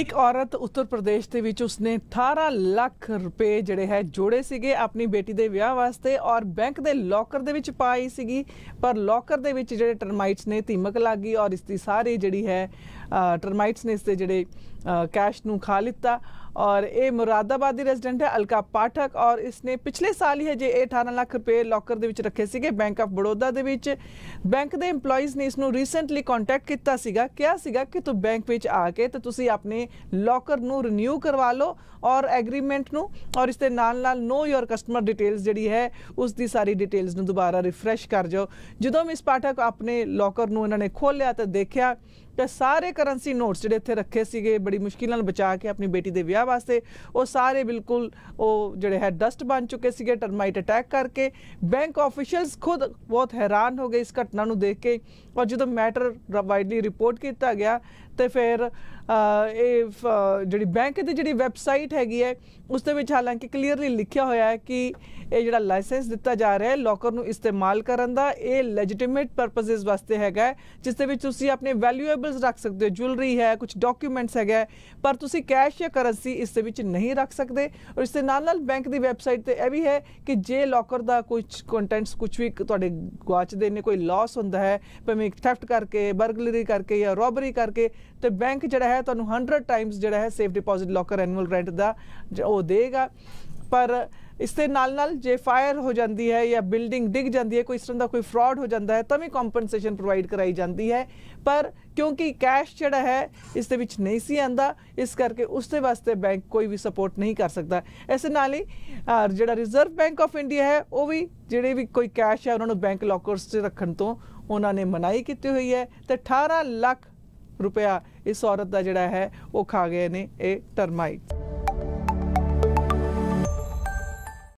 ਇੱਕ ਔਰਤ ਉੱਤਰ ਪ੍ਰਦੇਸ਼ ਦੇ ਵਿੱਚ ਉਸਨੇ 18 ਲੱਖ ਰੁਪਏ ਜਿਹੜੇ ਹੈ ਜੋੜੇ ਸੀਗੇ ਆਪਣੀ ਬੇਟੀ ਦੇ ਵਿਆਹ ਵਾਸਤੇ ਔਰ ਬੈਂਕ ਦੇ ਲੋਕਰ ਦੇ ਵਿੱਚ ਪਾਈ ਸੀਗੀ ਪਰ ਲੋਕਰ ਦੇ ਵਿੱਚ ਜਿਹੜੇ ਟਰਮਾਈਟਸ ਨੇ ਧਿਮਕ ਲੱਗੀ ਔਰ ਇਸ ਦੀ ਸਾਰੀ ਜਿਹੜੀ ਹੈ ਟਰਮਾਈਟਸ ਨੇ ਇਸ ਦੇ ਜਿਹੜੇ ਕੈਸ਼ ਨੂੰ ਖਾ ਲਿੱਤਾ ਔਰ ਇਹ ਮੁਰਾਦਾਬਾਦ ਦੀ ਰੈਜ਼ੀਡੈਂਟ ਹੈ ਅਲਕਾ ਪਾਠਕ ਔਰ ਇਸਨੇ ਪਿਛਲੇ ਸਾਲ ਹੀ ਜੇ 18 ਲੱਖ ਰੁਪਏ ਲੋਕਰ ਦੇ ਵਿੱਚ ਰੱਖੇ ਸੀਗੇ ਬੈਂਕ ਆਫ ਬੜੋਦਾ ਦੇ ਵਿੱਚ ਬੈਂਕ ਦੇ EMPLOYEES ਨੇ ਇਸ ਨੂੰ ਰੀਸੈਂਟਲੀ ਕੰਟੈਕਟ ਕੀਤਾ ਸੀਗਾ ਕਿਹਾ ਸੀਗਾ ਕਿ ਤੂੰ ਬੈਂਕ ਵਿੱਚ ਆ ਕੇ ਤੇ ਤੁਸੀਂ ਆਪਣੇ ਲੋਕਰ ਨੂੰ ਰੀਨਿਊ ਕਰਵਾ ਲਓ ਔਰ ਐਗਰੀਮੈਂਟ ਨੂੰ ਔਰ ਇਸ ਦੇ ਨਾਲ ਨਾਲ ਨੋ ਯੋਰ ਕਸਟਮਰ ਡਿਟੇਲਸ ਜਿਹੜੀ ਹੈ ਉਸ ਦੀ ਸਾਰੀ ਡਿਟੇਲਸ ਨੂੰ ਦੁਬਾਰਾ ਰਿਫਰੈਸ਼ ਕਰ ਜਾਓ ਜਦੋਂ ਮਿਸ ਪਾਠਕ ਆਪਣੇ ਲੋਕਰ ਨੂੰ ਉਹਨਾਂ ਨੇ ਖੋਲਿਆ ਤੇ ਦੇਖਿਆ ਕਿ ਸਾਰੇ ਕਰੰਸੀ ਨੋਟਸ ਜਿਹੜੇ ਇੱਥੇ ਰੱਖੇ ਸੀਗੇ ਬੜੀ ਮੁਸ਼ਕਿਲ ਨਾਲ ਬਚਾ ਕੇ ਆਪਣੀ ਬੇਟੀ ਦੇ ਵਿਆਹ ਪੰਜਾਬ ਵਾਸਤੇ ਉਹ ਸਾਰੇ ਬਿਲਕੁਲ ਉਹ ਜਿਹੜੇ ਹੈ ਡਸਟ ਬਣ ਚੁੱਕੇ ਸੀਗੇ ਟਰਮਾਈਟ ਅਟੈਕ ਕਰਕੇ ਬੈਂਕ ਆਫੀਸ਼ੀਅਲਸ ਖੁਦ ਬਹੁਤ ਹੈਰਾਨ ਹੋ ਗਏ ਇਸ ਘਟਨਾ ਨੂੰ ਦੇਖ ਕੇ ਔਰ ਜਦੋਂ ਮੈਟਰ ਵਾਈਡਲੀ ਰਿਪੋਰਟ ਕੀਤਾ ਗਿਆ ਤੇ ਫਿਰ ਇਹ ਜਿਹੜੀ ਬੈਂਕ ਦੀ ਜਿਹੜੀ ਵੈਬਸਾਈਟ ਹੈਗੀ ਹੈ ਉਸ ਦੇ ਵਿੱਚ ਹਾਲਾਂਕਿ ਕਲੀਅਰਲੀ ਲਿਖਿਆ ਹੋਇਆ ਹੈ ਕਿ ਇਹ ਜਿਹੜਾ ਲਾਇਸੈਂਸ ਦਿੱਤਾ ਜਾ ਰਿਹਾ ਹੈ ਲੋਕਰ ਨੂੰ ਇਸਤੇਮਾਲ ਕਰਨ ਦਾ ਇਹ ਲੈਜੀਟਿਮੇਟ ਪਰਪਸਸ ਵਾਸਤੇ ਹੈਗਾ ਜਿਸ ਦੇ ਵਿੱਚ ਤੁਸੀਂ ਆਪਣੇ ਵੈਲਿਊਏਬਲਸ ਰੱਖ ਸਕਦੇ ਹੋ ਜੁਐਲਰੀ ਹੈ ਕੁਝ ਡਾਕੂਮੈਂਟਸ ਹੈਗਾ ਪਰ ਤੁਸੀਂ ਕੈਸ਼ ਜਾਂ ਕਰੰਸੀ ਇਸ ਦੇ ਵਿੱਚ ਨਹੀਂ ਰੱਖ ਸਕਦੇ ਔਰ ਇਸ ਦੇ ਨਾਲ ਨਾਲ ਬੈਂਕ ਦੀ ਵੈਬਸਾਈਟ ਤੇ ਇਹ ਵੀ ਹੈ ਕਿ ਜੇ ਲੋਕਰ ਦਾ ਕੁਝ ਕੰਟੈਂਟਸ ਕੁਝ ਵੀ ਤੁਹਾਡੇ ਗਵਾਚਦੇ ਨੇ ਕੋਈ ਲਾਸ ਹੁੰਦਾ ਹੈ ਭਾਵੇਂ ਥੈਫਟ ਕਰਕੇ ਬਰਗਲਰੀ ਕਰਕੇ ਜਾਂ ਰੋਬਰੀ ਕਰਕੇ ਤੇ ਬੈਂਕ ਜਿਹੜਾ ਹੈ ਤੁਹਾਨੂੰ 100 ਟਾਈਮਸ ਜਿਹੜਾ ਹੈ safe deposit locker annual rent ਦਾ ਉਹ ਦੇਗਾ ਪਰ ਇਸ ਦੇ ਨਾਲ ਨਾਲ ਜੇ ਫਾਇਰ ਹੋ ਜਾਂਦੀ ਹੈ ਜਾਂ ਬਿਲਡਿੰਗ ਡਿੱਗ ਜਾਂਦੀ ਹੈ ਕੋਈ ਇਸ ਤਰ੍ਹਾਂ ਦਾ ਕੋਈ ਫਰਾਡ ਹੋ ਜਾਂਦਾ ਹੈ ਤਾਂ ਵੀ ਕੰਪਨਸੇਸ਼ਨ ਪ੍ਰੋਵਾਈਡ ਕਰਾਈ ਜਾਂਦੀ ਹੈ ਪਰ ਕਿਉਂਕਿ ਕੈਸ਼ ਜਿਹੜਾ ਹੈ ਇਸ ਦੇ ਵਿੱਚ ਨਹੀਂ ਸੀ ਆਂਦਾ ਇਸ ਕਰਕੇ ਉਸ ਦੇ ਵਾਸਤੇ ਬੈਂਕ ਕੋਈ ਵੀ ਸਪੋਰਟ ਨਹੀਂ ਕਰ ਸਕਦਾ ਇਸ ਨਾਲ ਹੀ ਜਿਹੜਾ ਰਿਜ਼ਰਵ ਬੈਂਕ ਆਫ ਇੰਡੀਆ ਹੈ ਉਹ ਵੀ ਜਿਹੜੇ ਵੀ ਕੋਈ ਕੈਸ਼ ਹੈ ਉਹਨਾਂ ਨੂੰ ਬੈਂਕ ਲੋਕਰਸ 'ਚ ਰੱਖਣ ਤੋਂ ਉਹਨਾਂ ਨੇ ਮਨਾਈ ਕੀਤੀ ਹੋਈ ਹੈ ਤੇ 18 ਲੱਖ ਰੁਪਿਆ ਇਸ ਔਰਤ ਦਾ ਜਿਹੜਾ ਹੈ ਉਹ ਖਾ ਗਏ ਨੇ ਇਹ ਟਰਮਾਈਟ